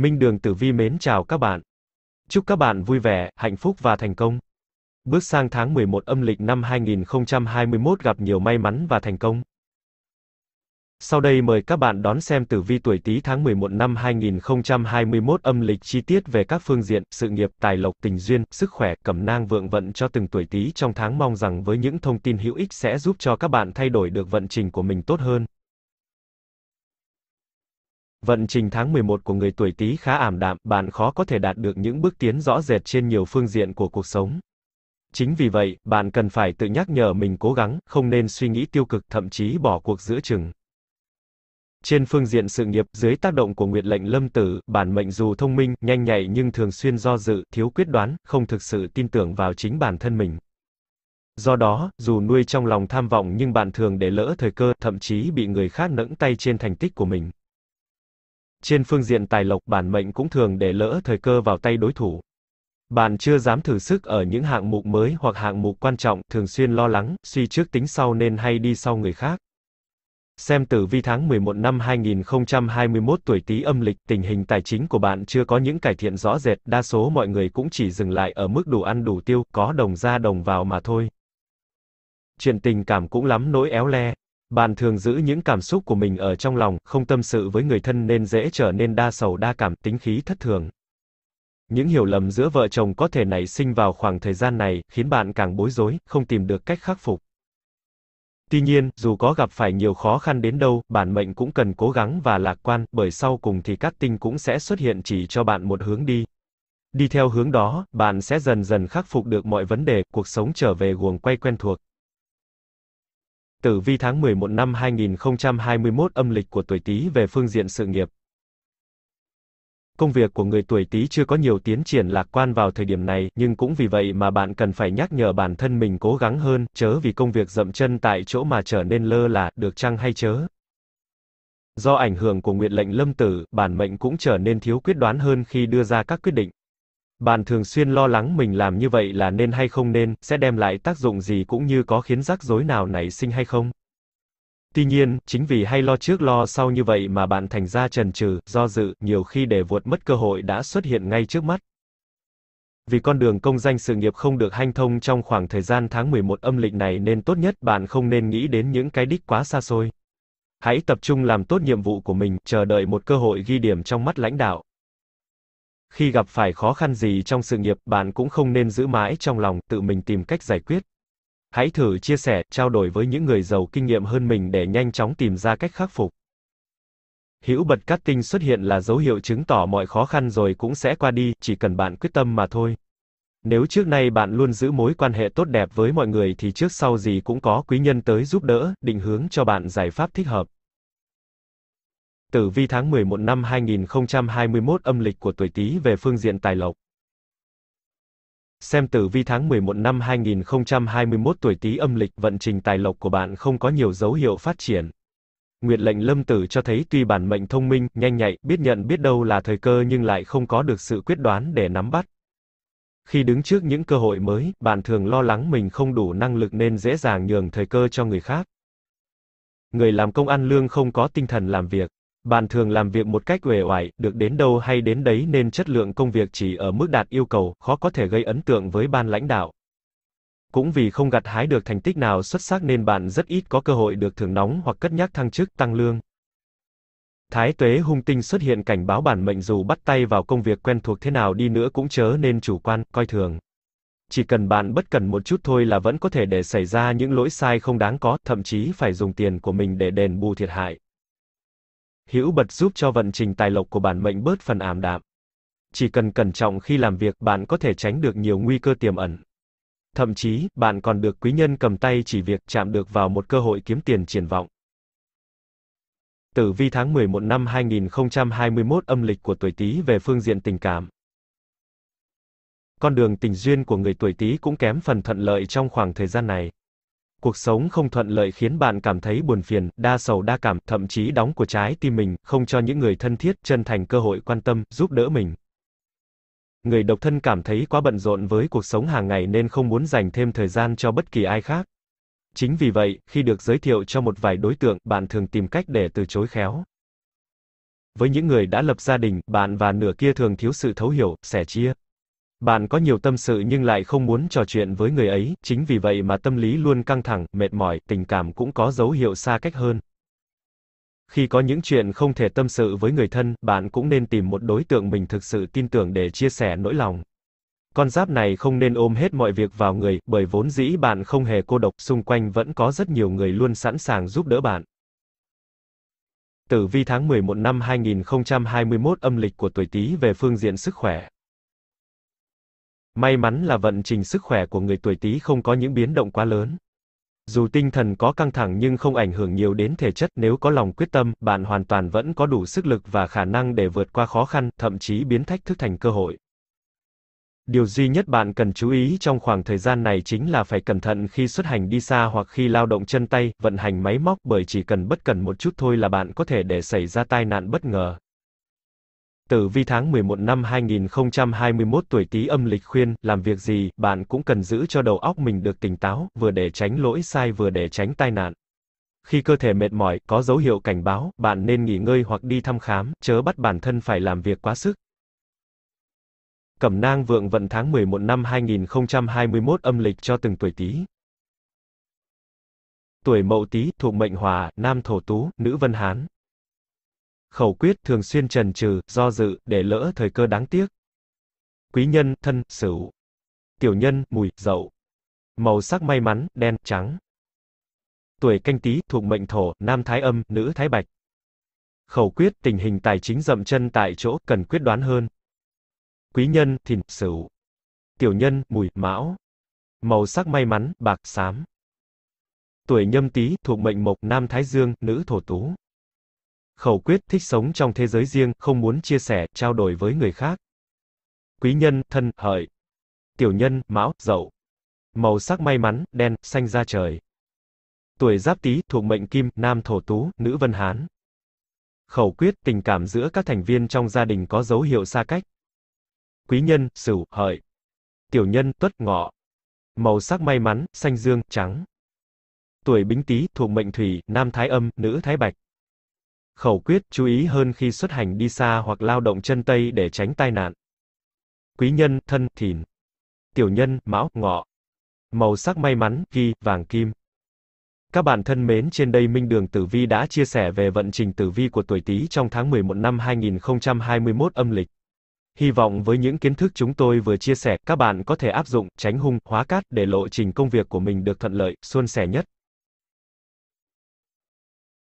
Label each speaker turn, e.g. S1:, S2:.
S1: Minh Đường Tử Vi mến chào các bạn. Chúc các bạn vui vẻ, hạnh phúc và thành công. Bước sang tháng 11 âm lịch năm 2021 gặp nhiều may mắn và thành công. Sau đây mời các bạn đón xem tử vi tuổi Tý tháng 11 năm 2021 âm lịch chi tiết về các phương diện sự nghiệp, tài lộc, tình duyên, sức khỏe, cẩm nang vượng vận cho từng tuổi Tý trong tháng mong rằng với những thông tin hữu ích sẽ giúp cho các bạn thay đổi được vận trình của mình tốt hơn. Vận trình tháng 11 của người tuổi Tý khá ảm đạm, bạn khó có thể đạt được những bước tiến rõ rệt trên nhiều phương diện của cuộc sống. Chính vì vậy, bạn cần phải tự nhắc nhở mình cố gắng, không nên suy nghĩ tiêu cực, thậm chí bỏ cuộc giữa chừng. Trên phương diện sự nghiệp, dưới tác động của nguyệt lệnh lâm tử, bản mệnh dù thông minh, nhanh nhạy nhưng thường xuyên do dự, thiếu quyết đoán, không thực sự tin tưởng vào chính bản thân mình. Do đó, dù nuôi trong lòng tham vọng nhưng bạn thường để lỡ thời cơ, thậm chí bị người khác nẫng tay trên thành tích của mình trên phương diện tài lộc bản mệnh cũng thường để lỡ thời cơ vào tay đối thủ. Bạn chưa dám thử sức ở những hạng mục mới hoặc hạng mục quan trọng, thường xuyên lo lắng, suy trước tính sau nên hay đi sau người khác. Xem tử vi tháng 11 năm 2021 tuổi Tý âm lịch, tình hình tài chính của bạn chưa có những cải thiện rõ rệt, đa số mọi người cũng chỉ dừng lại ở mức đủ ăn đủ tiêu, có đồng ra đồng vào mà thôi. Chuyện tình cảm cũng lắm nỗi éo le, bạn thường giữ những cảm xúc của mình ở trong lòng, không tâm sự với người thân nên dễ trở nên đa sầu đa cảm, tính khí thất thường. Những hiểu lầm giữa vợ chồng có thể nảy sinh vào khoảng thời gian này, khiến bạn càng bối rối, không tìm được cách khắc phục. Tuy nhiên, dù có gặp phải nhiều khó khăn đến đâu, bản mệnh cũng cần cố gắng và lạc quan, bởi sau cùng thì các tinh cũng sẽ xuất hiện chỉ cho bạn một hướng đi. Đi theo hướng đó, bạn sẽ dần dần khắc phục được mọi vấn đề, cuộc sống trở về guồng quay quen thuộc. Tử vi tháng 11 năm 2021 âm lịch của tuổi Tý về phương diện sự nghiệp. Công việc của người tuổi Tý chưa có nhiều tiến triển lạc quan vào thời điểm này, nhưng cũng vì vậy mà bạn cần phải nhắc nhở bản thân mình cố gắng hơn, chớ vì công việc dậm chân tại chỗ mà trở nên lơ là, được chăng hay chớ. Do ảnh hưởng của nguyện lệnh lâm tử, bản mệnh cũng trở nên thiếu quyết đoán hơn khi đưa ra các quyết định. Bạn thường xuyên lo lắng mình làm như vậy là nên hay không nên, sẽ đem lại tác dụng gì cũng như có khiến rắc rối nào nảy sinh hay không. Tuy nhiên, chính vì hay lo trước lo sau như vậy mà bạn thành ra trần trừ, do dự, nhiều khi để vuột mất cơ hội đã xuất hiện ngay trước mắt. Vì con đường công danh sự nghiệp không được hanh thông trong khoảng thời gian tháng 11 âm lịch này nên tốt nhất bạn không nên nghĩ đến những cái đích quá xa xôi. Hãy tập trung làm tốt nhiệm vụ của mình, chờ đợi một cơ hội ghi điểm trong mắt lãnh đạo. Khi gặp phải khó khăn gì trong sự nghiệp, bạn cũng không nên giữ mãi trong lòng, tự mình tìm cách giải quyết. Hãy thử chia sẻ, trao đổi với những người giàu kinh nghiệm hơn mình để nhanh chóng tìm ra cách khắc phục. Hữu bật cắt tinh xuất hiện là dấu hiệu chứng tỏ mọi khó khăn rồi cũng sẽ qua đi, chỉ cần bạn quyết tâm mà thôi. Nếu trước nay bạn luôn giữ mối quan hệ tốt đẹp với mọi người thì trước sau gì cũng có quý nhân tới giúp đỡ, định hướng cho bạn giải pháp thích hợp tử vi tháng 11 năm 2021 âm lịch của tuổi Tý về phương diện tài lộc. Xem tử vi tháng 11 năm 2021 tuổi Tý âm lịch vận trình tài lộc của bạn không có nhiều dấu hiệu phát triển. Nguyệt lệnh lâm tử cho thấy tuy bản mệnh thông minh, nhanh nhạy, biết nhận biết đâu là thời cơ nhưng lại không có được sự quyết đoán để nắm bắt. Khi đứng trước những cơ hội mới, bạn thường lo lắng mình không đủ năng lực nên dễ dàng nhường thời cơ cho người khác. Người làm công ăn lương không có tinh thần làm việc. Bạn thường làm việc một cách uể oải, được đến đâu hay đến đấy nên chất lượng công việc chỉ ở mức đạt yêu cầu, khó có thể gây ấn tượng với ban lãnh đạo. Cũng vì không gặt hái được thành tích nào xuất sắc nên bạn rất ít có cơ hội được thưởng nóng hoặc cất nhắc thăng chức, tăng lương. Thái tuế hung tinh xuất hiện cảnh báo bản mệnh dù bắt tay vào công việc quen thuộc thế nào đi nữa cũng chớ nên chủ quan, coi thường. Chỉ cần bạn bất cần một chút thôi là vẫn có thể để xảy ra những lỗi sai không đáng có, thậm chí phải dùng tiền của mình để đền bù thiệt hại hữu bật giúp cho vận trình tài lộc của bản mệnh bớt phần ảm đạm. Chỉ cần cẩn trọng khi làm việc, bạn có thể tránh được nhiều nguy cơ tiềm ẩn. Thậm chí, bạn còn được quý nhân cầm tay chỉ việc chạm được vào một cơ hội kiếm tiền triển vọng. Tử vi tháng 11 năm 2021 âm lịch của tuổi Tý về phương diện tình cảm. Con đường tình duyên của người tuổi Tý cũng kém phần thuận lợi trong khoảng thời gian này cuộc sống không thuận lợi khiến bạn cảm thấy buồn phiền, đa sầu đa cảm, thậm chí đóng của trái tim mình, không cho những người thân thiết, chân thành cơ hội quan tâm, giúp đỡ mình. Người độc thân cảm thấy quá bận rộn với cuộc sống hàng ngày nên không muốn dành thêm thời gian cho bất kỳ ai khác. Chính vì vậy, khi được giới thiệu cho một vài đối tượng, bạn thường tìm cách để từ chối khéo. Với những người đã lập gia đình, bạn và nửa kia thường thiếu sự thấu hiểu, sẻ chia. Bạn có nhiều tâm sự nhưng lại không muốn trò chuyện với người ấy, chính vì vậy mà tâm lý luôn căng thẳng, mệt mỏi, tình cảm cũng có dấu hiệu xa cách hơn. Khi có những chuyện không thể tâm sự với người thân, bạn cũng nên tìm một đối tượng mình thực sự tin tưởng để chia sẻ nỗi lòng. Con giáp này không nên ôm hết mọi việc vào người, bởi vốn dĩ bạn không hề cô độc, xung quanh vẫn có rất nhiều người luôn sẵn sàng giúp đỡ bạn. Tử vi tháng 11 năm 2021 âm lịch của tuổi Tý về phương diện sức khỏe. May mắn là vận trình sức khỏe của người tuổi Tý không có những biến động quá lớn. Dù tinh thần có căng thẳng nhưng không ảnh hưởng nhiều đến thể chất, nếu có lòng quyết tâm, bạn hoàn toàn vẫn có đủ sức lực và khả năng để vượt qua khó khăn, thậm chí biến thách thức thành cơ hội. Điều duy nhất bạn cần chú ý trong khoảng thời gian này chính là phải cẩn thận khi xuất hành đi xa hoặc khi lao động chân tay, vận hành máy móc bởi chỉ cần bất cần một chút thôi là bạn có thể để xảy ra tai nạn bất ngờ. Tử vi tháng 11 năm 2021 tuổi Tý âm lịch khuyên, làm việc gì, bạn cũng cần giữ cho đầu óc mình được tỉnh táo, vừa để tránh lỗi sai vừa để tránh tai nạn. Khi cơ thể mệt mỏi, có dấu hiệu cảnh báo, bạn nên nghỉ ngơi hoặc đi thăm khám, chớ bắt bản thân phải làm việc quá sức. Cẩm nang vượng vận tháng 11 năm 2021 âm lịch cho từng tuổi Tý. Tuổi Mậu Tý, thuộc mệnh Hỏa, nam Thổ Tú, nữ Vân Hán, khẩu quyết thường xuyên trần trừ, do dự, để lỡ thời cơ đáng tiếc. Quý nhân, thân, sửu. Tiểu nhân, mùi, dậu. Màu sắc may mắn, đen, trắng. Tuổi canh tí, thuộc mệnh thổ, nam thái âm, nữ thái bạch. Khẩu quyết, tình hình tài chính dậm chân tại chỗ, cần quyết đoán hơn. Quý nhân, thìn, sửu. Tiểu nhân, mùi, mão. Màu sắc may mắn, bạc, xám. Tuổi nhâm tý, thuộc mệnh mộc, nam thái dương, nữ thổ tú. Khẩu quyết thích sống trong thế giới riêng, không muốn chia sẻ, trao đổi với người khác. Quý nhân, thân, hợi. Tiểu nhân, mão, dậu. Màu sắc may mắn, đen, xanh da trời. Tuổi giáp tý, thuộc mệnh kim, nam thổ tú, nữ vân hán. Khẩu quyết, tình cảm giữa các thành viên trong gia đình có dấu hiệu xa cách. Quý nhân, sửu, hợi. Tiểu nhân, tuất, ngọ. Màu sắc may mắn, xanh dương, trắng. Tuổi bính tý, thuộc mệnh thủy, nam thái âm, nữ thái bạch. Khẩu quyết, chú ý hơn khi xuất hành đi xa hoặc lao động chân Tây để tránh tai nạn. Quý nhân, thân, thìn. Tiểu nhân, mão, ngọ. Màu sắc may mắn, ghi, vàng kim. Các bạn thân mến, trên đây Minh Đường Tử Vi đã chia sẻ về vận trình tử vi của tuổi Tý trong tháng 11 năm 2021 âm lịch. Hy vọng với những kiến thức chúng tôi vừa chia sẻ, các bạn có thể áp dụng, tránh hung, hóa cát để lộ trình công việc của mình được thuận lợi, suôn sẻ nhất.